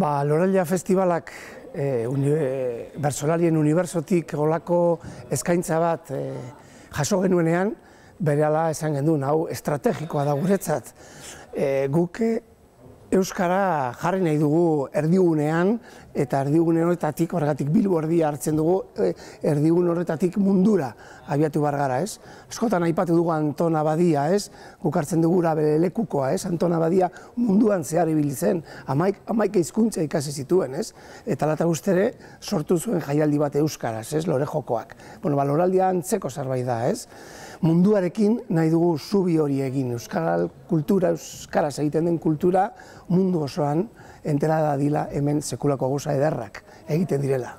Ba, Loralia Festivalak e, uni, e, unibertsotik golako eskaintza bat e, jaso genuenean, bere ala esan gendun, hau estrategikoa da guretzat. E, guke Euskara jarri nahi dugu erdigunean, eta erdiugune horretatik, horregatik bilbo hartzen dugu, e, erdigun horretatik mundura abiatu bar gara, ez? Eskotan aipatu dugu Anton Abadia, ez? Gukartzen dugu bere lekukoa, ez? Anton Abadia munduan zehar ibiltzen, amaik, amaik eizkuntza ikasi zituen, ez? Eta lata guztere, sortu zuen jaialdi bat Euskaraz, ez? Lore jokoak. Bueno, baloraldia antzeko zerbait da, ez? munduarekin nahi dugu zubi hori egin. Euskal kultura, euskaraz egiten den kultura mundu osoan entera da dila hemen sekulako goza ederrak egiten direla.